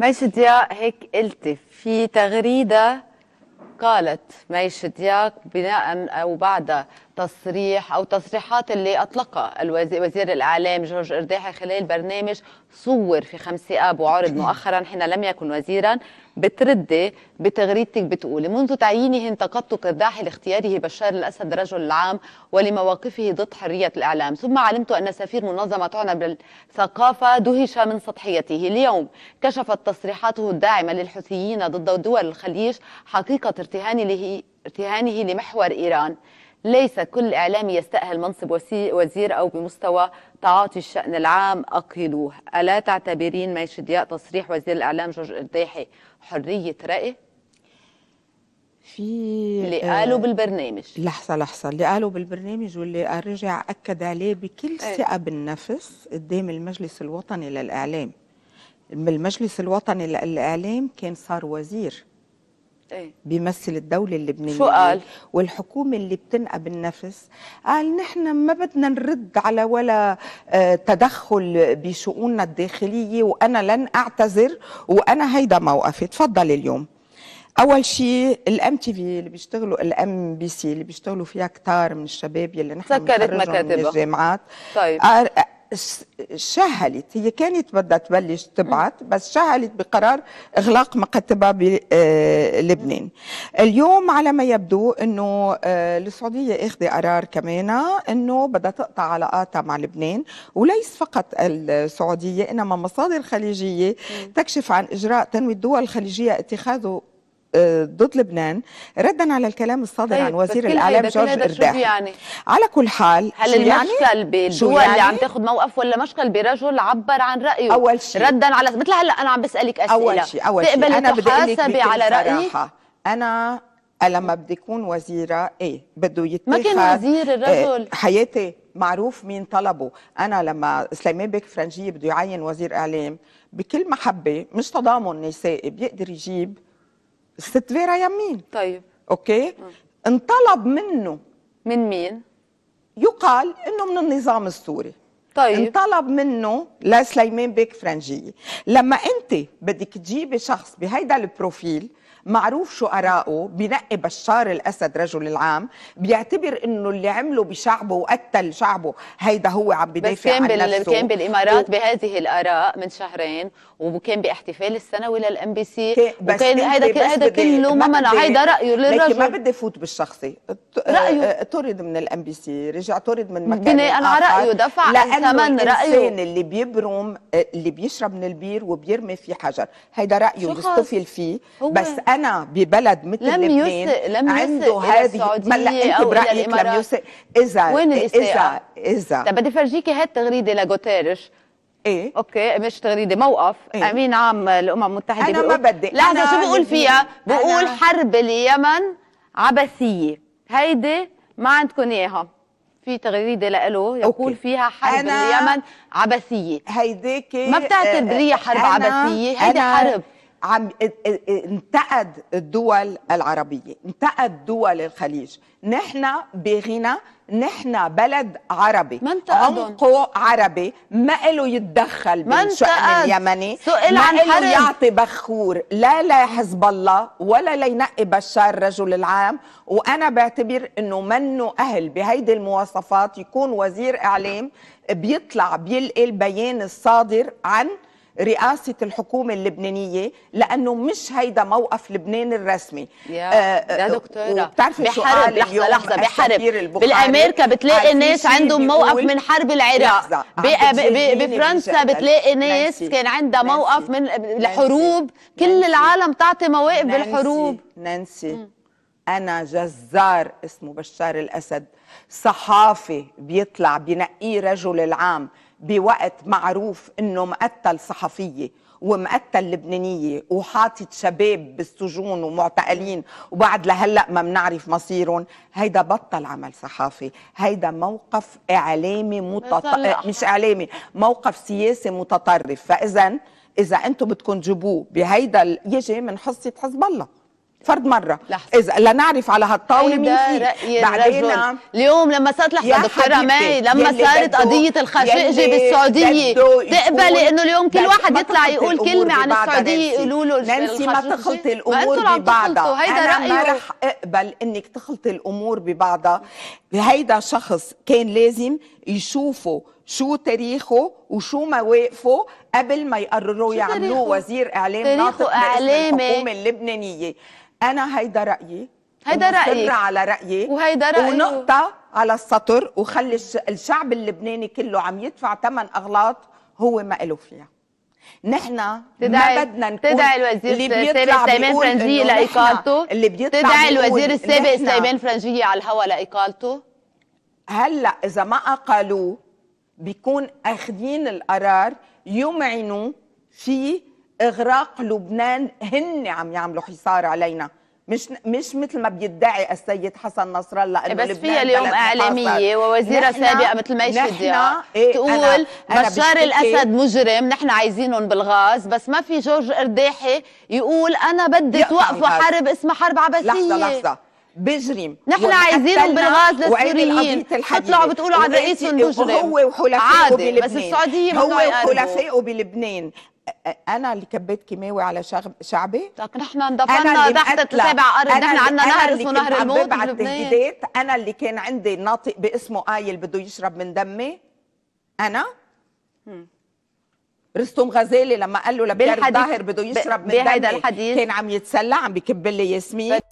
ميشة دياق هيك قلتي في تغريدة قالت ميشة دياق بناء أو بعد تصريح أو تصريحات اللي أطلقها الوزير وزير الإعلام جورج إرداحي خلال برنامج صور في 5 آب وعرض مؤخرا حين لم يكن وزيرا بتردي بتغريدتك بتقولي منذ تعيينه انتقدت قرداحي لاختياره بشار الأسد رجل العام ولمواقفه ضد حرية الإعلام ثم علمت أن سفير منظمة تعنى بالثقافة دهش من سطحيته اليوم كشفت تصريحاته الداعمة للحوثيين ضد دول الخليج حقيقة ارتهانه لمحور إيران ليس كل إعلامي يستأهل منصب وزير أو بمستوى تعاطي الشأن العام أقيلوه ألا تعتبرين ما ضياء تصريح وزير الإعلام جورج قرداحي حرية رأي؟ في اللي قالوا آه، بالبرنامج لحظه لحظه اللي قالوا بالبرنامج واللي رجع اكد عليه بكل إيه. ثقه بالنفس قدام المجلس الوطني للاعلام المجلس الوطني للاعلام كان صار وزير إيه. بيمثل الدولة اللبنانية شو قال؟ والحكومة اللي بتنقى بالنفس قال نحن ما بدنا نرد على ولا آه، تدخل بشؤوننا الداخلية وأنا لن أعتذر وأنا هيدا موقفي تفضل اليوم اول شيء الام تي في اللي بيشتغلوا الام بي سي اللي بيشتغلوا فيها كتار من الشباب يلي نحن سكرت مكاتبها من الجامعات طيب شهلت هي كانت بدها تبلش تبعث بس شهلت بقرار اغلاق مكتبها بلبنان آه، اليوم على ما يبدو انه آه، السعوديه اخذت قرار كمان انه بدها تقطع علاقاتها مع لبنان وليس فقط السعوديه انما مصادر خليجيه تكشف عن اجراء تنوي الدول الخليجيه اتخاذه ضد لبنان ردا على الكلام الصادر طيب عن وزير الاعلام جورج ارداح يعني؟ على كل حال هل يعني؟ المشكل بالدول يعني؟ اللي عم تاخذ موقف ولا مشكل برجل عبر عن رايه اول شيء ردا على مثل هلا انا عم بسالك اسئله اول شيء اول شيء انا بدي على رايك انا لما بدي اكون وزيره ايه بده يتخذ ما كان وزير إيه، الرجل حياتي معروف مين طلبه انا لما سليمان بيك فرنجيه بده يعين وزير اعلام بكل محبه مش تضامن نسائي بيقدر يجيب ست فيرا يمين طيب اوكي آه. انطلب منه من مين يقال انه من النظام السوري طيب انطلب منه لسليمان بيك فرنجيه لما انت بدك تجيبي شخص بهيدا البروفيل معروف شقراءه بنقي بشار الأسد رجل العام بيعتبر أنه اللي عمله بشعبه وقتل شعبه هيدا هو عم بدافع عن نفسه كان بالإمارات و... بهذه الآراء من شهرين وكان باحتفال السنوي للام بي سي وكان هيدا هيدا كله ما منع هيدا رأيه للرجل ما بدي فوت بالشخصي آه، رأيه آه، طرد من الام بي سي رجع طرد من مكان بناء على رأيه دفع ثمن رأيه الانسان اللي بيبرم آه، اللي بيشرب من البير وبيرمي في حجر هيدا رأيه بيستفل فيه بس انا ببلد مثل لم لبنان لم لم عنده هذه ما انت برايك لم يسئ اذا وين اذا اذا طب بدي فرجيكي هاي التغريده لغوتيرش ايه اوكي مش تغريده موقف إيه؟ امين عام الامم المتحده انا ما بدي لحظه شو بقول فيها بقول حرب اليمن عبثيه هيدي ما عندكم اياها في تغريده لإله يقول أوكي. فيها حرب أنا... اليمن عبثيه هيديكي ما بتعتبريها آه، حرب أنا... عبثيه هيدي حرب عم انتقد الدول العربيه انتقد دول الخليج نحن بغنى نحن بلد عربي عمقه عربي ما له يتدخل بالشأن اليمني سئل عن له يعطي بخور لا لا حزب الله ولا لينقي بشار رجل العام وانا بعتبر انه منه اهل بهيدي المواصفات يكون وزير اعلام بيطلع بيلقي البيان الصادر عن رئاسه الحكومه اللبنانيه لانه مش هيدا موقف لبنان الرسمي يا آه, آه، دكتوره بتعرفي شو قال لحظه لحظه بحرب بالامريكا بتلاقي ناس عندهم موقف من حرب العراق بفرنسا بتلاقي ناس كان عندها موقف من الحروب كل العالم تعطي مواقف بالحروب نانسي انا جزار اسمه بشار الاسد صحافي بيطلع بنقيه رجل العام بوقت معروف انه مقتل صحفيه ومقتل لبنانيه وحاطط شباب بالسجون ومعتقلين وبعد لهلا ما بنعرف مصيرهم هيدا بطل عمل صحافي هيدا موقف اعلامي متط... مش اعلامي موقف سياسي متطرف فاذا اذا انتم بدكم تجيبوه بهيدا يجي من حصه حزب الله فرد مره لحظة. اذا لنعرف على هالطاوله إيه مين في بعدين نعم. اليوم لما صارت لحظه دكتوره ماي لما صارت قضيه الخاشقجي بالسعوديه تقبلي انه اليوم كل واحد يطلع يقول كلمه عن السعوديه يقولوا له نانسي ما تخلطي الامور ببعضها هيدا رايي ما رح اقبل انك تخلطي الامور ببعضها هيدا شخص كان لازم يشوفه شو تاريخه وشو مواقفه قبل ما يقرروا يعملوه وزير اعلام ناطق باسم الحكومه اللبنانيه انا هيدا رايي هيدا رايي على رايي وهيدا رايي ونقطه على السطر وخلي الشعب اللبناني كله عم يدفع ثمن اغلاط هو ما له فيها نحن تدعي ما بدنا نكون تدعي الوزير السابق سليمان فرنجيه لاقالته اللي بيطلع تدعي الوزير السابق سليمان فرنجيه على الهوا لاقالته هلا اذا ما اقالوه بيكون اخذين القرار يمعنوا في اغراق لبنان هن عم يعملوا حصار علينا مش مش مثل ما بيدعي السيد حسن نصر الله انه بس فيها اليوم اعلاميه ووزيره سابقه مثل ما يشدها إيه تقول أنا أنا بشار الاسد مجرم نحن عايزينهم بالغاز بس ما في جورج ارداحي يقول انا بدي توقفوا حرب اسمها حرب عباسيه لحظه لحظه بجرم نحن عايزينهم بالغاز للسوريين تطلعوا بتقولوا على رئيسهم مجرم هو وحلفائه بلبنان بس السعوديه هو وحلفائه بلبنان انا اللي كبيت كيماوي على شعبي احنا اندفعنا تحت سابع ارض احنا عندنا نهر اسمه نهر الموت على انا اللي كان عندي ناطق باسمه قايل بده يشرب من دمي انا رستم غزالي لما قال له لبير الظاهر بده يشرب من دمي كان عم يتسلى عم بكب لي ياسمين